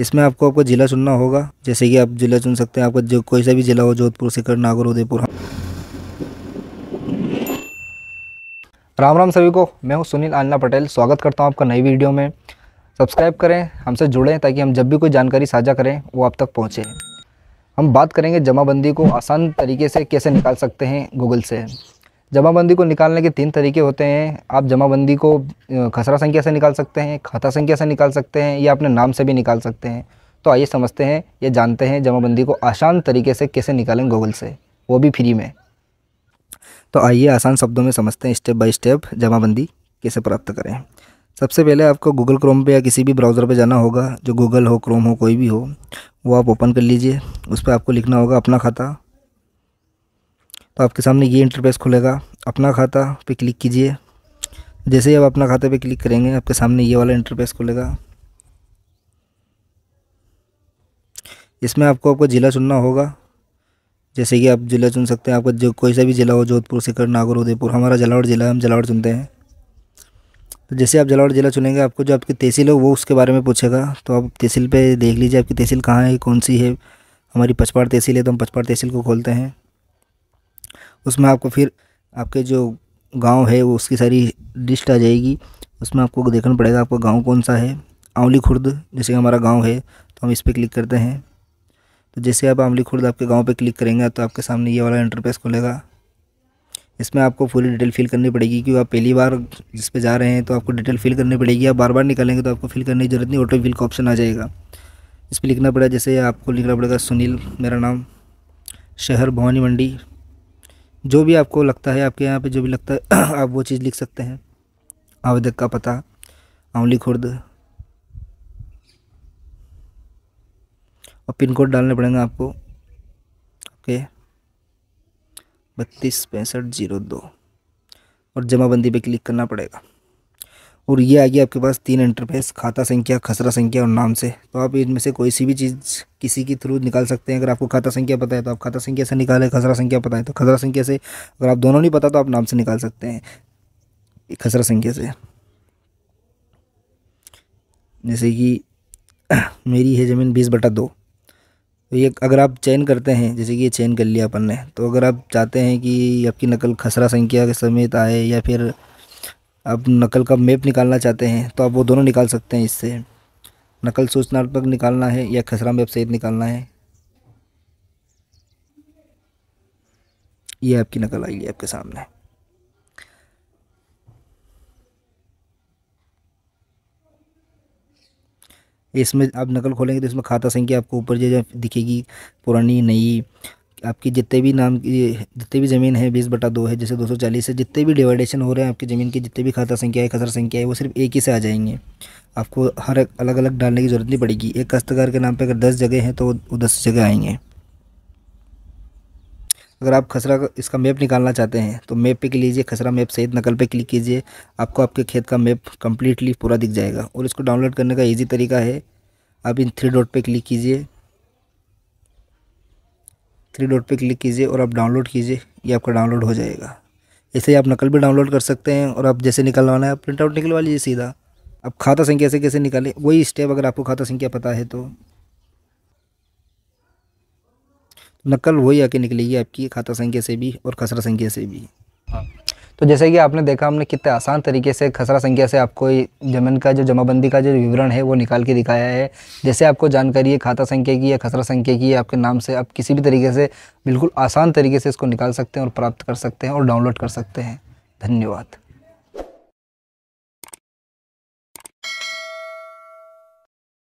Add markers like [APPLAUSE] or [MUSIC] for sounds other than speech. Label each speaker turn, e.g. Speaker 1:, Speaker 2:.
Speaker 1: इसमें आपको आपको ज़िला चुनना होगा जैसे कि आप ज़िला चुन सकते हैं आपका जो कोई सा भी ज़िला हो जोधपुर सीकर नागौर उदयपुर राम राम सभी को मैं हूं सुनील आलना पटेल स्वागत करता हूं आपका नई वीडियो में सब्सक्राइब करें हमसे जुड़ें ताकि हम जब भी कोई जानकारी साझा करें वो आप तक पहुँचे हम बात करेंगे जमाबंदी को आसान तरीके से कैसे निकाल सकते हैं गूगल से जमाबंदी को निकालने के तीन तरीके होते हैं आप जमाबंदी को खसरा संख्या से निकाल सकते हैं खाता संख्या से निकाल सकते हैं या अपने नाम से भी निकाल सकते हैं तो आइए समझते हैं ये जानते हैं जमाबंदी को आसान तरीके से कैसे निकालें गूगल से वो भी फ्री में तो आइए आसान शब्दों में समझते हैं स्टेप बाय स्टेप जमाबंदी कैसे प्राप्त करें सबसे पहले आपको गूगल क्रोम पे या किसी भी ब्राउज़र पे जाना होगा जो गूगल हो क्रोम हो कोई भी हो वो आप ओपन कर लीजिए उस पर आपको लिखना होगा अपना खाता तो आपके सामने ये इंटरफेस खुलेगा अपना खाता पे क्लिक कीजिए जैसे ही आप अपना खाते पे क्लिक करेंगे आपके सामने ये वाला इंटरफेस खुलेगा इसमें आपको आपको ज़िला चुनना होगा जैसे कि आप ज़िला चुन सकते हैं आपका जो कोई सा भी ज़िला हो जोधपुर सिकर नागौर उदयपुर हमारा जलावड़ ज़िला हम जलावड़ चुनते हैं तो जैसे आप जलावड़ ज़िला चुनेंगे आपको जो आपकी तहसील हो वो उसके बारे में पूछेगा तो आप तहसील पे देख लीजिए आपकी तहसील कहाँ है कौन सी है हमारी पचपाड़ तहसील है तो हम पचपाड़ तहसील को खोलते हैं उसमें आपको फिर आपके जो गांव है वो उसकी सारी लिस्ट आ जाएगी उसमें आपको देखना पड़ेगा आपका गांव कौन सा है आंवली खुर्द जैसे हमारा गांव है तो हम इस पर क्लिक करते हैं तो जैसे आप आंवली खुर्द आपके गांव पे क्लिक करेंगे तो आपके सामने ये वाला इंटरफेस खुलेगा इसमें आपको पूरी डिटेल फिल करनी पड़ेगी क्योंकि आप पहली बार जिस पर जा रहे हैं तो आपको डिटेल फिल करनी पड़ेगी आप बार बार निकालेंगे तो आपको फिल करने की ज़रूरत नहीं ऑटो फिल का ऑप्शन आ जाएगा इस पर लिखना पड़ेगा जैसे आपको लिखना पड़ेगा सुनील मेरा नाम शहर भवानी मंडी जो भी आपको लगता है आपके यहाँ पे जो भी लगता है [CLEARS THROAT] आप वो चीज़ लिख सकते हैं आवेदक का पता आंवली खुर्द और पिन कोड डालने पड़ेंगे आपको ओके बत्तीस पैंसठ जीरो दो और जमाबंदी पे क्लिक करना पड़ेगा और ये आ गया आपके पास तीन इंटरफेस खाता संख्या खसरा संख्या और नाम से तो आप इनमें से कोई सी भी चीज़ किसी के थ्रू निकाल सकते हैं अगर आपको खाता संख्या पता है तो आप खाता संख्या से निकालें खसरा संख्या पता है तो खसरा संख्या से अगर आप दोनों नहीं पता तो आप नाम से निकाल सकते हैं खसरा संख्या से जैसे कि [CLEARS THROAT] मेरी है ज़मीन बीस बटा दो तो ये अगर आप चयन करते हैं जैसे कि ये चयन कर लिया अपन ने तो अगर आप चाहते हैं कि आपकी नकल खसरा संख्या के समेत आए या फिर आप नकल का मैप निकालना चाहते हैं तो आप वो दोनों निकाल सकते हैं इससे नकल सूचनात्मक निकालना है या खसरा मैप सहित निकालना है ये आपकी नकल आएगी आपके सामने इसमें आप नकल खोलेंगे तो इसमें खाता संख्या आपको ऊपर जो दिखेगी पुरानी नई आपकी जितने भी नाम की जितने भी ज़मीन है बीस बटा दो है जैसे दो सौ चालीस है जितने भी डिवाइडेशन हो रहे हैं आपकी ज़मीन की जितने भी खाता संख्या है खसर संख्या है वो सिर्फ एक ही से आ जाएंगे आपको हर अलग अलग डालने की ज़रूरत नहीं पड़ेगी एक काश्तकार के नाम पर अगर दस जगह हैं तो वो दस जगह आएंगे अगर आप खसरा इसका मैप निकालना चाहते हैं तो मैप पे क्लिक कीजिए खसरा मैप सहित नकल पे क्लिक कीजिए आपको आपके खेत का मैप कम्प्लीटली पूरा दिख जाएगा और इसको डाउनलोड करने का ईजी तरीका है आप इन थ्री डॉट पे क्लिक कीजिए थ्री डॉट पे क्लिक कीजिए और आप डाउनलोड कीजिए ये आपका डाउनलोड हो जाएगा ऐसे ही आप नकल भी डाउनलोड कर सकते हैं और आप जैसे निकलवाना है आप प्रिंट आउट निकलवा लीजिए सीधा आप खाता संख्या से कैसे निकालें वही स्टेप अगर आपको खाता संख्या पता है तो नकल वही आके निकलेगी आपकी खाता संख्या से भी और खसरा संख्या से भी तो जैसे कि आपने देखा हमने कितने आसान तरीके से खसरा संख्या से आपको जमीन का जो जमाबंदी का जो विवरण है वो निकाल के दिखाया है जैसे आपको जानकारी है खाता संख्या की या खसरा संख्या की आपके नाम से आप किसी भी तरीके से बिल्कुल आसान तरीके से इसको निकाल सकते हैं और प्राप्त कर सकते हैं और डाउनलोड कर सकते हैं धन्यवाद